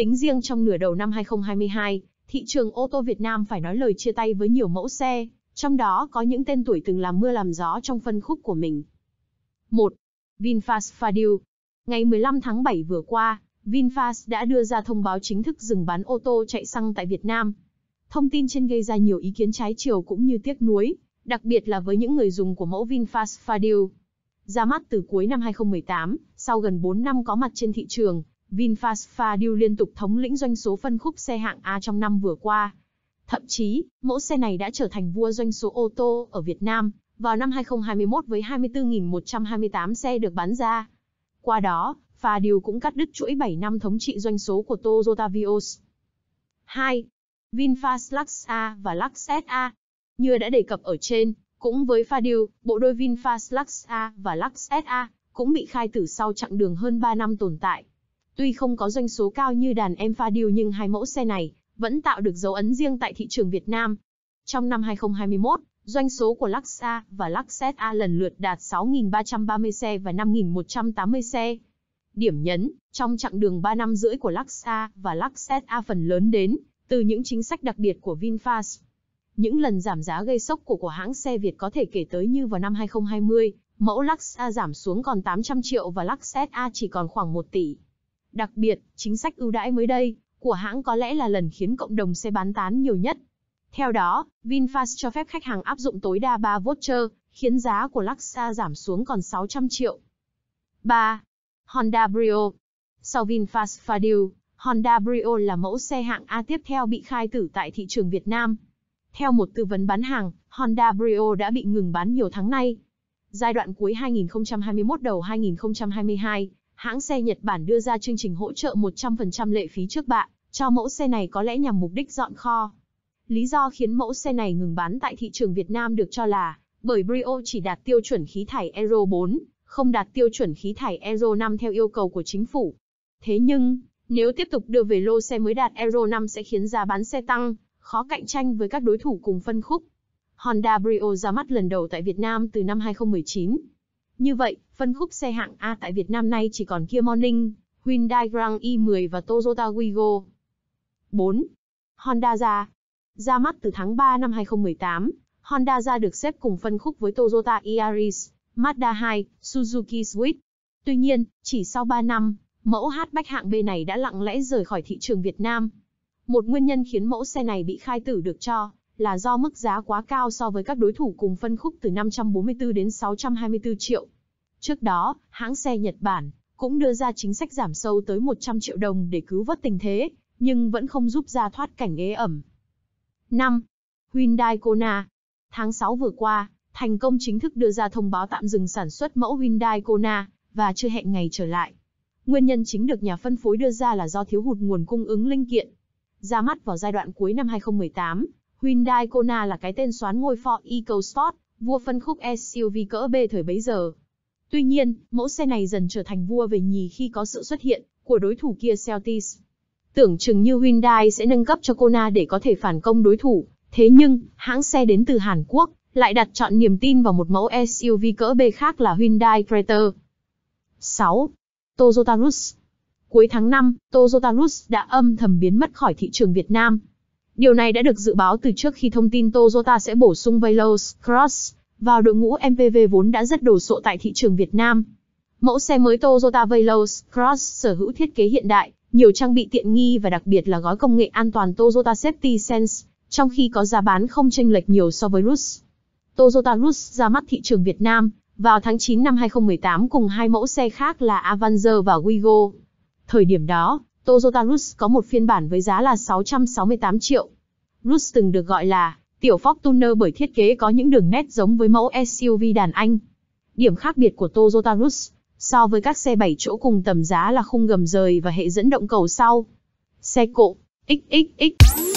Tính riêng trong nửa đầu năm 2022, thị trường ô tô Việt Nam phải nói lời chia tay với nhiều mẫu xe, trong đó có những tên tuổi từng làm mưa làm gió trong phân khúc của mình. 1. VinFast Fadil Ngày 15 tháng 7 vừa qua, VinFast đã đưa ra thông báo chính thức dừng bán ô tô chạy xăng tại Việt Nam. Thông tin trên gây ra nhiều ý kiến trái chiều cũng như tiếc nuối, đặc biệt là với những người dùng của mẫu VinFast Fadil. Ra mắt từ cuối năm 2018, sau gần 4 năm có mặt trên thị trường, VinFast Fadil liên tục thống lĩnh doanh số phân khúc xe hạng A trong năm vừa qua. Thậm chí, mẫu xe này đã trở thành vua doanh số ô tô ở Việt Nam vào năm 2021 với 24.128 xe được bán ra. Qua đó, Fadil cũng cắt đứt chuỗi 7 năm thống trị doanh số của Toyota Vios. 2. VinFast Lux A và Lux SA. Như đã đề cập ở trên, cũng với Fadil, bộ đôi VinFast Lux A và Lux SA cũng bị khai tử sau chặng đường hơn 3 năm tồn tại. Tuy không có doanh số cao như đàn em pha điều nhưng hai mẫu xe này vẫn tạo được dấu ấn riêng tại thị trường Việt Nam. Trong năm 2021, doanh số của Luxa và Luxet A lần lượt đạt 6.330 xe và 5.180 xe. Điểm nhấn, trong chặng đường 3 năm rưỡi của Luxa và Luxet A phần lớn đến từ những chính sách đặc biệt của VinFast. Những lần giảm giá gây sốc của của hãng xe Việt có thể kể tới như vào năm 2020, mẫu Luxa giảm xuống còn 800 triệu và Luxet A chỉ còn khoảng 1 tỷ. Đặc biệt, chính sách ưu đãi mới đây của hãng có lẽ là lần khiến cộng đồng xe bán tán nhiều nhất. Theo đó, VinFast cho phép khách hàng áp dụng tối đa 3 voucher, khiến giá của Luxa giảm xuống còn 600 triệu. 3. Honda Brio Sau VinFast Fadil, Honda Brio là mẫu xe hạng A tiếp theo bị khai tử tại thị trường Việt Nam. Theo một tư vấn bán hàng, Honda Brio đã bị ngừng bán nhiều tháng nay. Giai đoạn cuối 2021 đầu 2022, hãng xe Nhật Bản đưa ra chương trình hỗ trợ 100% lệ phí trước bạ cho mẫu xe này có lẽ nhằm mục đích dọn kho. Lý do khiến mẫu xe này ngừng bán tại thị trường Việt Nam được cho là bởi Brio chỉ đạt tiêu chuẩn khí thải Euro 4, không đạt tiêu chuẩn khí thải Euro 5 theo yêu cầu của chính phủ. Thế nhưng, nếu tiếp tục đưa về lô xe mới đạt Euro 5 sẽ khiến giá bán xe tăng, khó cạnh tranh với các đối thủ cùng phân khúc. Honda Brio ra mắt lần đầu tại Việt Nam từ năm 2019. Như vậy, phân khúc xe hạng A tại Việt Nam nay chỉ còn Kia Morning, Hyundai Grand i10 và Toyota Wigo. 4. Honda ra. Ra mắt từ tháng 3 năm 2018, Honda ra được xếp cùng phân khúc với Toyota Yaris, Mazda 2, Suzuki Swift. Tuy nhiên, chỉ sau 3 năm, mẫu hatchback hạng B này đã lặng lẽ rời khỏi thị trường Việt Nam. Một nguyên nhân khiến mẫu xe này bị khai tử được cho là do mức giá quá cao so với các đối thủ cùng phân khúc từ 544 đến 624 triệu. Trước đó, hãng xe Nhật Bản cũng đưa ra chính sách giảm sâu tới 100 triệu đồng để cứu vớt tình thế, nhưng vẫn không giúp ra thoát cảnh ế ẩm. 5. Hyundai Kona Tháng 6 vừa qua, thành công chính thức đưa ra thông báo tạm dừng sản xuất mẫu Hyundai Kona và chưa hẹn ngày trở lại. Nguyên nhân chính được nhà phân phối đưa ra là do thiếu hụt nguồn cung ứng linh kiện. Ra mắt vào giai đoạn cuối năm 2018, Hyundai Kona là cái tên xoán ngôi Ford EcoSport, vua phân khúc SUV cỡ B thời bấy giờ. Tuy nhiên, mẫu xe này dần trở thành vua về nhì khi có sự xuất hiện của đối thủ Kia Celtis. Tưởng chừng như Hyundai sẽ nâng cấp cho Kona để có thể phản công đối thủ, thế nhưng, hãng xe đến từ Hàn Quốc lại đặt chọn niềm tin vào một mẫu SUV cỡ B khác là Hyundai Creta. 6. Toyota Rush Cuối tháng 5, Toyota Rush đã âm thầm biến mất khỏi thị trường Việt Nam Điều này đã được dự báo từ trước khi thông tin Toyota sẽ bổ sung Veloz Cross vào đội ngũ MPV vốn đã rất đồ sộ tại thị trường Việt Nam. Mẫu xe mới Toyota Veloz Cross sở hữu thiết kế hiện đại, nhiều trang bị tiện nghi và đặc biệt là gói công nghệ an toàn Toyota Safety Sense, trong khi có giá bán không chênh lệch nhiều so với Rus. Toyota Rus ra mắt thị trường Việt Nam vào tháng 9 năm 2018 cùng hai mẫu xe khác là Avanza và Wigo. Thời điểm đó, Toyota Rush có một phiên bản với giá là 668 triệu. Rush từng được gọi là tiểu Fortuner bởi thiết kế có những đường nét giống với mẫu SUV đàn Anh. Điểm khác biệt của Toyota Rush so với các xe 7 chỗ cùng tầm giá là khung gầm rời và hệ dẫn động cầu sau. Xe cộ XXX